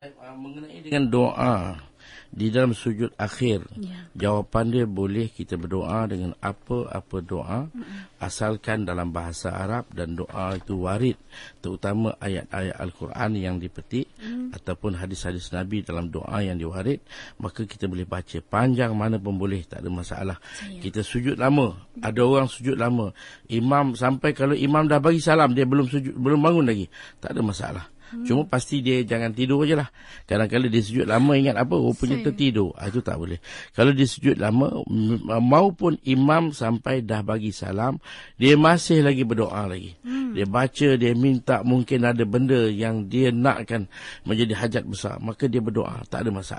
Eh, mengenai dengan doa di dalam sujud akhir ya. jawapan dia boleh kita berdoa dengan apa-apa doa mm-hmm. asalkan dalam bahasa Arab dan doa itu warid terutama ayat-ayat al-Quran yang dipetik mm-hmm. ataupun hadis-hadis Nabi dalam doa yang diwarid maka kita boleh baca panjang mana pun boleh tak ada masalah Saya. kita sujud lama mm-hmm. ada orang sujud lama imam sampai kalau imam dah bagi salam dia belum sujud belum bangun lagi tak ada masalah Hmm. Cuma pasti dia jangan tidur je lah. Kadang-kadang dia sujud lama ingat apa, rupanya oh, Same. tertidur. Ha, ah, itu tak boleh. Kalau dia sujud lama, maupun imam sampai dah bagi salam, dia masih lagi berdoa lagi. Hmm. Dia baca, dia minta mungkin ada benda yang dia nakkan menjadi hajat besar. Maka dia berdoa, tak ada masalah.